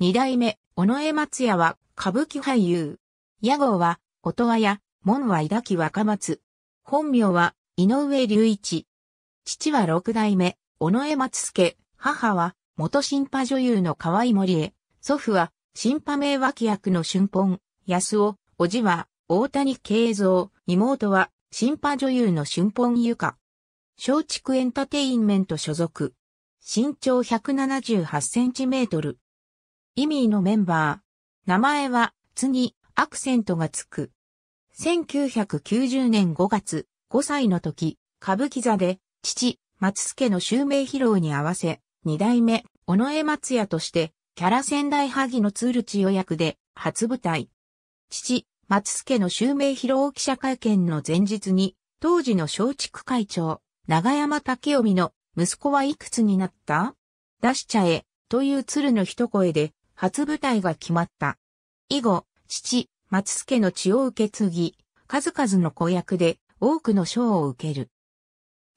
二代目、尾上松也は、歌舞伎俳優。屋号は、音羽屋、門は抱き若松。本名は、井上隆一。父は六代目、尾上松助。母は、元新派女優の河合森江。祖父は、新派名脇役の春本、安尾。叔父は、大谷慶三。妹は、新派女優の春本ゆか。松竹エンタテインメント所属。身長178センチメートル。イミーのメンバー。名前は、つに、アクセントがつく。1990年5月、5歳の時、歌舞伎座で、父、松助の襲名披露に合わせ、二代目、尾上松也として、キャラ仙台萩の鶴千代役で、初舞台。父、松助の襲名披露記者会見の前日に、当時の松竹会長、長山武臣の、息子はいくつになった出しちゃえ、という鶴の一声で、初舞台が決まった。以後、父、松助の血を受け継ぎ、数々の子役で多くの賞を受ける。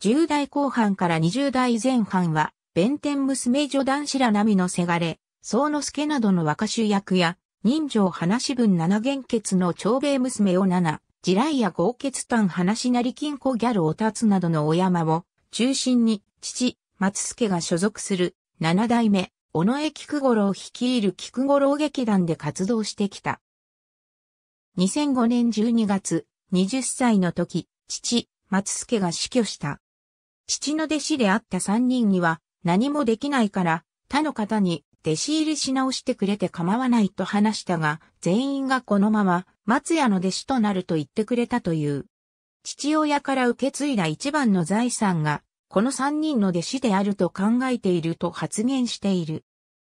10代後半から20代前半は、弁天娘女男子ら並みのせがれ、宗之助などの若衆役や、人情話文七元血の長兵衛娘を七、地雷や豪傑丹話なり金庫ギャルおたつなどのお山を、中心に、父、松助が所属する、七代目、尾上菊五郎率いる菊五郎劇団で活動してきた。2005年12月、20歳の時、父、松助が死去した。父の弟子であった三人には、何もできないから、他の方に弟子入りし直してくれて構わないと話したが、全員がこのまま松屋の弟子となると言ってくれたという。父親から受け継いだ一番の財産がこの三人の弟子であると考えていると発言している。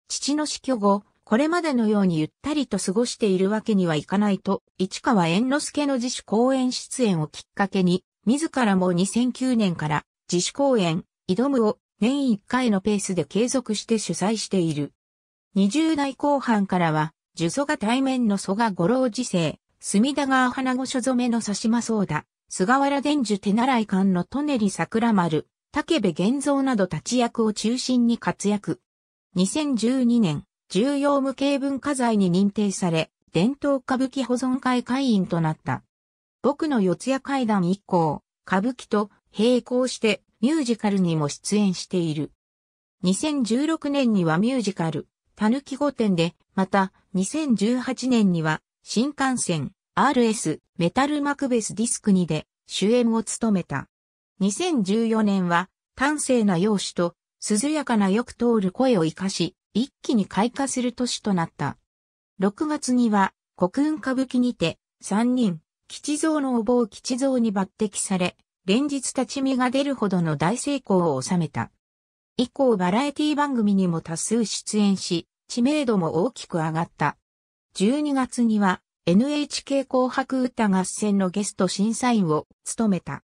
父の死去後、これまでのようにゆったりと過ごしているわけにはいかないと、市川猿之助の自主公演出演をきっかけに、自らも2009年から自主公演、挑むを年1回のペースで継続して主催している。20代後半からは、呪祖が対面の蘇我五郎寺世、隅田川花御所染めの差し間そうだ、菅原伝授手習い館のトネリ桜丸、武部玄造など立役を中心に活躍。2012年、重要無形文化財に認定され、伝統歌舞伎保存会会員となった。僕の四谷階段以降、歌舞伎と並行してミュージカルにも出演している。2016年にはミュージカル、たぬき御殿で、また2018年には新幹線 RS メタルマクベスディスクにで主演を務めた。2014年は端正な容姿と涼やかなよく通る声を活かし、一気に開花する年となった。6月には国運歌舞伎にて3人、吉蔵のお坊吉蔵に抜擢され、連日立ち見が出るほどの大成功を収めた。以降バラエティ番組にも多数出演し、知名度も大きく上がった。12月には NHK 紅白歌合戦のゲスト審査員を務めた。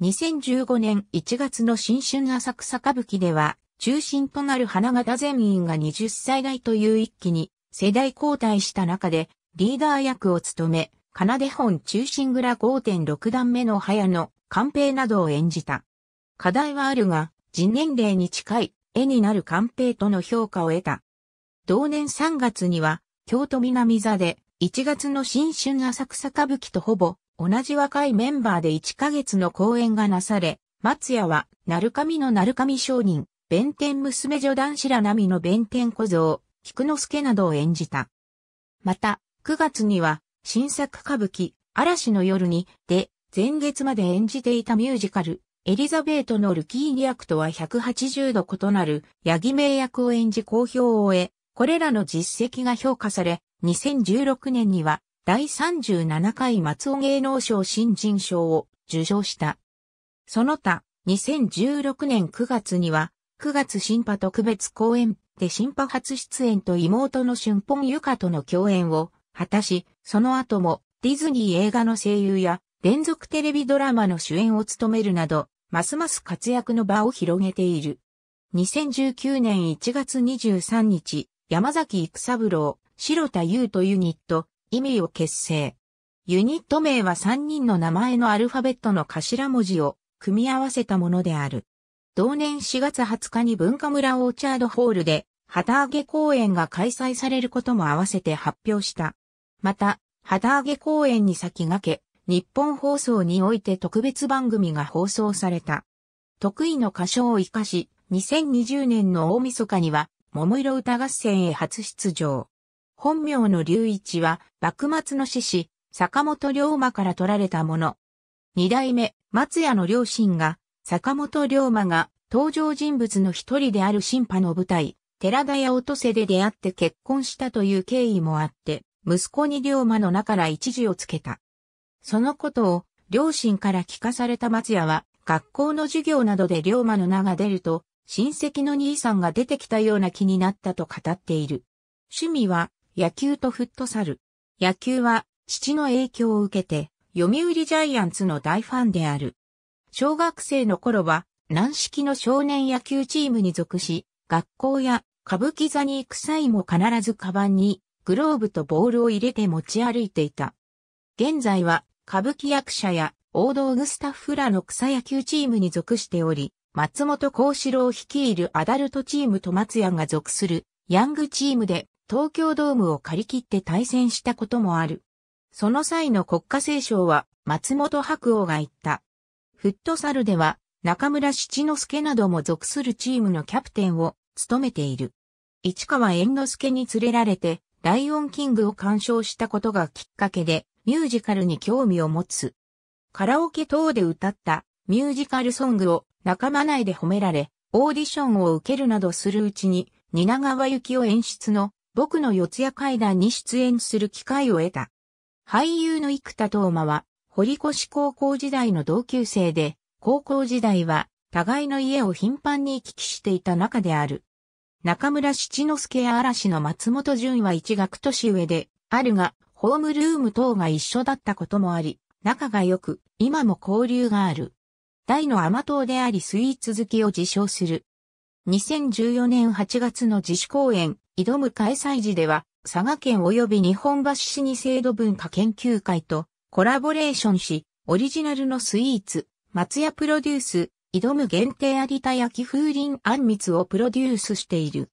2015年1月の新春浅草歌舞伎では、中心となる花形全員が20歳代という一期に世代交代した中でリーダー役を務め、奏で本中心蔵5.6段目の早野、寛平などを演じた。課題はあるが、人年齢に近い絵になる寛平との評価を得た。同年3月には、京都南座で1月の新春浅草歌舞伎とほぼ同じ若いメンバーで1ヶ月の公演がなされ、松屋は、鳴神の鳴神商人、弁天娘女男子ら並みの弁天小僧、菊之助などを演じた。また、9月には、新作歌舞伎、嵐の夜に、で、前月まで演じていたミュージカル、エリザベートのルキーニ役とは180度異なる、ヤギ名役を演じ好評を得、これらの実績が評価され、2016年には、第37回松尾芸能賞新人賞を受賞した。その他、2016年9月には、9月新派特別公演で新派初出演と妹の春本ゆかとの共演を果たし、その後もディズニー映画の声優や連続テレビドラマの主演を務めるなど、ますます活躍の場を広げている。2019年1月23日、山崎育三郎、白田優とユニット、意味を結成。ユニット名は3人の名前のアルファベットの頭文字を組み合わせたものである。同年4月20日に文化村オーチャードホールで旗揚げ公演が開催されることも合わせて発表した。また、旗揚げ公演に先駆け、日本放送において特別番組が放送された。得意の歌唱を活かし、2020年の大晦日には、桃色歌合戦へ初出場。本名の隆一は、幕末の志士、坂本龍馬から取られたもの。二代目、松屋の両親が、坂本龍馬が登場人物の一人である新派の舞台、寺田屋落とせで出会って結婚したという経緯もあって、息子に龍馬の名から一字をつけた。そのことを、両親から聞かされた松屋は、学校の授業などで龍馬の名が出ると、親戚の兄さんが出てきたような気になったと語っている。趣味は野球とフットサル。野球は父の影響を受けて読売ジャイアンツの大ファンである。小学生の頃は軟式の少年野球チームに属し、学校や歌舞伎座に行く際も必ずカバンにグローブとボールを入れて持ち歩いていた。現在は歌舞伎役者や大道具スタッフらの草野球チームに属しており、松本幸四郎率いるアダルトチームと松屋が属するヤングチームで東京ドームを借り切って対戦したこともある。その際の国家斉唱は松本白鸚が言った。フットサルでは中村七之助なども属するチームのキャプテンを務めている。市川猿之助に連れられてライオンキングを鑑賞したことがきっかけでミュージカルに興味を持つ。カラオケ等で歌ったミュージカルソングを仲間内で褒められ、オーディションを受けるなどするうちに、蜷川幸雄演出の僕の四谷階段に出演する機会を得た。俳優の生田斗真は、堀越高校時代の同級生で、高校時代は、互いの家を頻繁に行き来していた仲である。中村七之助や嵐の松本潤は一学年上で、あるが、ホームルーム等が一緒だったこともあり、仲が良く、今も交流がある。大の甘党でありスイーツ好きを自称する。2014年8月の自主公演、挑む開催時では、佐賀県及び日本橋市に制度文化研究会とコラボレーションし、オリジナルのスイーツ、松屋プロデュース、挑む限定有田焼風鈴あんみつをプロデュースしている。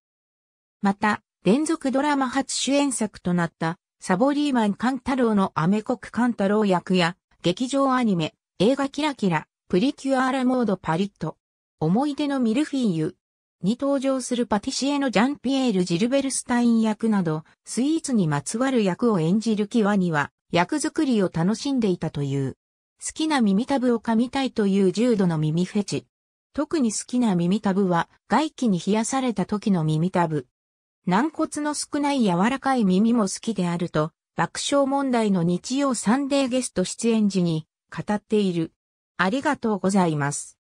また、連続ドラマ初主演作となった、サボリーマンカンタロウのアメコクカンタロウ役や、劇場アニメ、映画キラキラ、プリキュアーラモードパリット、思い出のミルフィーユ、に登場するパティシエのジャンピエール・ジルベルスタイン役など、スイーツにまつわる役を演じるキワには、役作りを楽しんでいたという。好きな耳たぶを噛みたいという重度の耳フェチ。特に好きな耳たぶは、外気に冷やされた時の耳たぶ。軟骨の少ない柔らかい耳も好きであると、爆笑問題の日曜サンデーゲスト出演時に語っている。ありがとうございます。